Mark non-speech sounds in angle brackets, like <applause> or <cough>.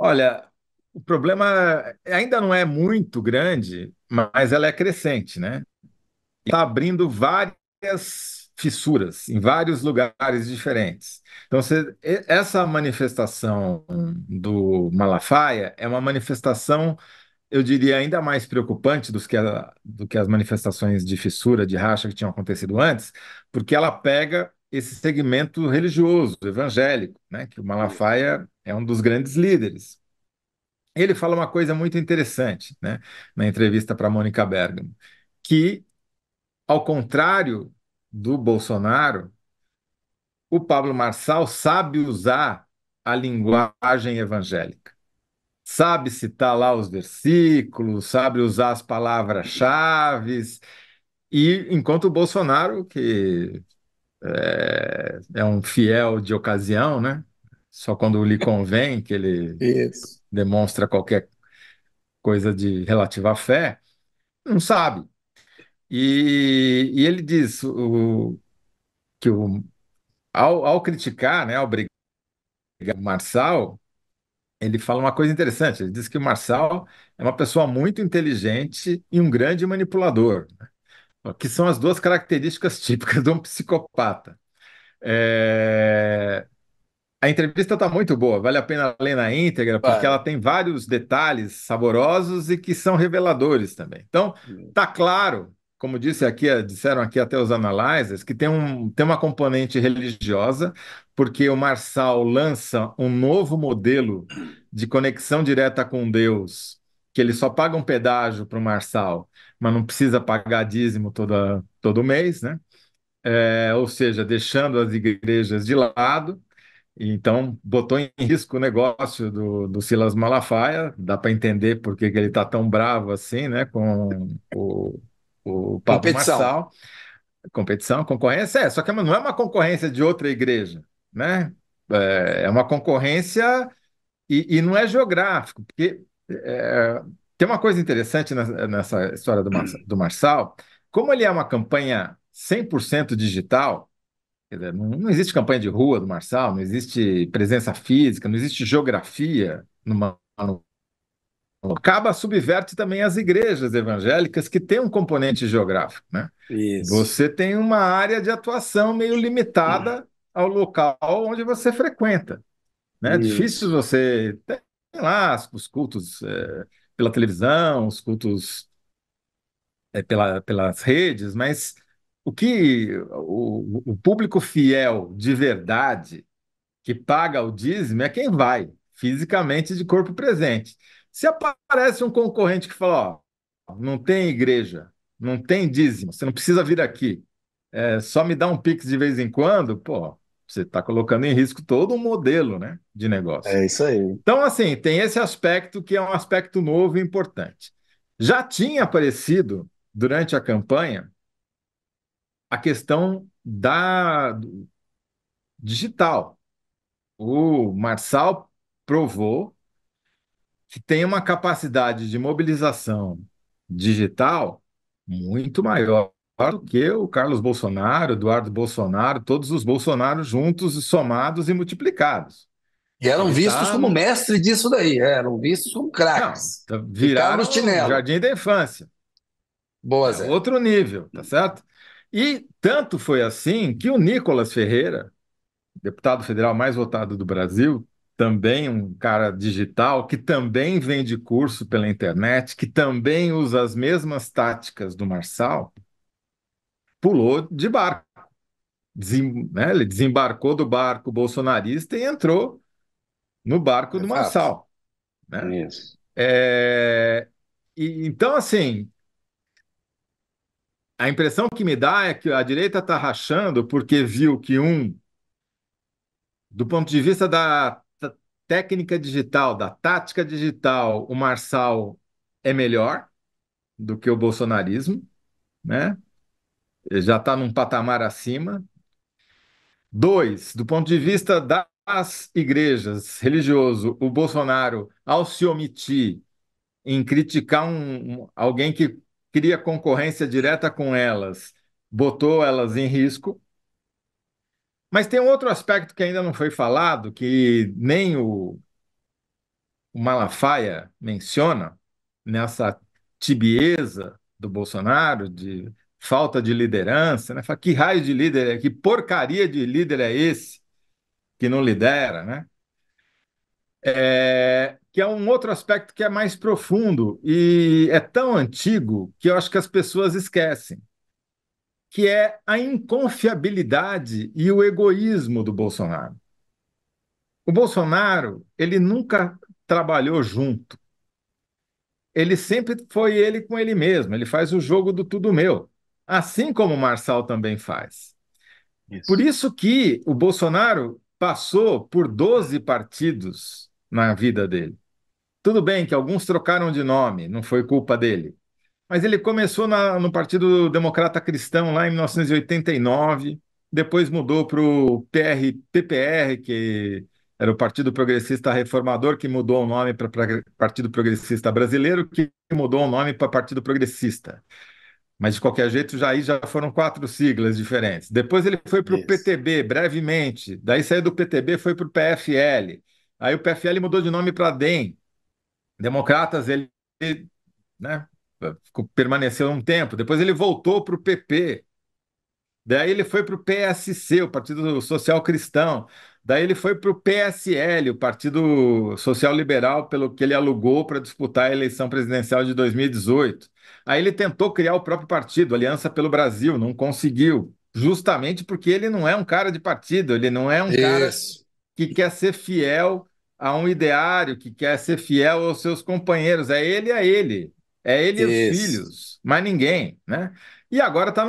Olha, o problema ainda não é muito grande, mas ela é crescente, né? Está abrindo várias fissuras em vários lugares diferentes. Então, você, essa manifestação do Malafaia é uma manifestação, eu diria, ainda mais preocupante que a, do que as manifestações de fissura, de racha que tinham acontecido antes, porque ela pega esse segmento religioso, evangélico, né, que o Malafaia é um dos grandes líderes. Ele fala uma coisa muito interessante né, na entrevista para Mônica Bergamo, que, ao contrário do Bolsonaro, o Pablo Marçal sabe usar a linguagem evangélica. Sabe citar lá os versículos, sabe usar as palavras-chave. E enquanto o Bolsonaro, que é, é, um fiel de ocasião, né? Só quando lhe convém que ele <laughs> Isso. demonstra qualquer coisa de relativa à fé, não sabe. E, e ele diz o, que o, ao, ao criticar, né, ao brigar o Marçal, ele fala uma coisa interessante. Ele diz que o Marçal é uma pessoa muito inteligente e um grande manipulador. Né? que são as duas características <laughs> típicas de um psicopata. É... A entrevista está muito boa, vale a pena ler na íntegra, porque vale. ela tem vários detalhes saborosos e que são reveladores também. Então, hum. tá claro, como disse aqui, eh, disseram aqui até os analyzers, que tem, um, tem uma componente religiosa, porque o Marçal lança um novo modelo de conexão direta com Deus que ele só paga um pedágio para o Marçal, mas não precisa pagar dízimo toda, todo mês, né? É, ou seja, deixando as igrejas de lado. Então, botou em risco o negócio do, do Silas Malafaia. Dá para entender por que, que ele está tão bravo assim, né? Com o, o Pablo Competição. Marçal. Competição, concorrência, é. Só que não é uma concorrência de outra igreja, né? É, é uma concorrência e, e não é geográfico, porque é, tem uma coisa interessante nessa história do, Mar do Marçal. Como ele é uma campanha 100% digital, dizer, não existe campanha de rua do Marçal, não existe presença física, não existe geografia No numa acaba subverte também as igrejas evangélicas que têm um componente geográfico, né? Isso. Você tem uma área de atuação meio limitada uhum. ao local onde você frequenta, né? É difícil você lá os cultos é, pela televisão, os cultos é, pela, pelas redes, mas o que o, o, público fiel de verdade que paga o dízimo é quem vai fisicamente de corpo presente. Se aparece um concorrente que fala, ó, não tem igreja, não tem dízimo, você não precisa vir aqui, é, só me dá um pix de vez em quando, pô, você está colocando em risco todo um modelo né, de negócio. É isso aí. Então, assim, tem esse aspecto que é um aspecto novo e importante. Já tinha aparecido durante a campanha a questão da digital. O Marçal provou que tem uma capacidade de mobilização digital muito maior Claro que o Carlos Bolsonaro, Eduardo Bolsonaro, todos os Bolsonaros juntos, somados e multiplicados. E eram vistos tá... como mestre disso daí, é, eram vistos como craques. Não, tá, viraram chinelo. jardim da infância. Boa, é Zé. É outro nível, tá certo? E tanto foi assim que o Nicolas Ferreira, deputado federal mais votado do Brasil, também um cara digital, que também vende curso pela internet, que também usa as mesmas táticas do Marçal, pulou de barco. Desem, né, ele desembarcou do barco bolsonarista e entrou no barco Exato. do Marçal. Né? Isso. É, e, então, assim, a impressão que me dá é que a direita está rachando porque viu que um, do ponto de vista da técnica digital, da tática digital, o Marçal é melhor do que o bolsonarismo, né? já está num patamar acima. Dois, do ponto de vista das igrejas, religioso, o Bolsonaro, ao se omitir em criticar um, alguém que cria concorrência direta com elas, botou elas em risco. Mas tem um outro aspecto que ainda não foi falado, que nem o, o Malafaia menciona nessa tibieza do Bolsonaro de falta de liderança, né? Fala, que raio de líder é, que porcaria de líder é esse que não lidera, né? É, que é um outro aspecto que é mais profundo e é tão antigo que eu acho que as pessoas esquecem, que é a inconfiabilidade e o egoísmo do Bolsonaro. O Bolsonaro, ele nunca trabalhou junto. Ele sempre foi ele com ele mesmo, ele faz o jogo do tudo meu assim como o Marçal também faz. Isso. Por isso que o Bolsonaro passou por 12 partidos na vida dele. Tudo bem que alguns trocaram de nome, não foi culpa dele. Mas ele começou na, no Partido Democrata Cristão lá em 1989, depois mudou para o PRPPR, que era o Partido Progressista Reformador, que mudou o nome para Partido Progressista Brasileiro, que mudou o nome para Partido Progressista mas de qualquer jeito já aí já foram quatro siglas diferentes. Depois ele foi para o PTB brevemente, daí saiu do PTB foi para o PFL, aí o PFL mudou de nome para DEM. Democratas ele, né, ficou, permaneceu um tempo, depois ele voltou para o PP, daí ele foi para o PSC, o Partido Social Cristão, Daí ele foi para o PSL, o Partido Social Liberal, pelo que ele alugou para disputar a eleição presidencial de 2018. Aí ele tentou criar o próprio partido, Aliança pelo Brasil, não conseguiu, justamente porque ele não é um cara de partido, ele não é um Isso. cara que quer ser fiel a um ideário, que quer ser fiel aos seus companheiros, é ele a ele, é ele Isso. e os filhos, mas ninguém, né? E agora está no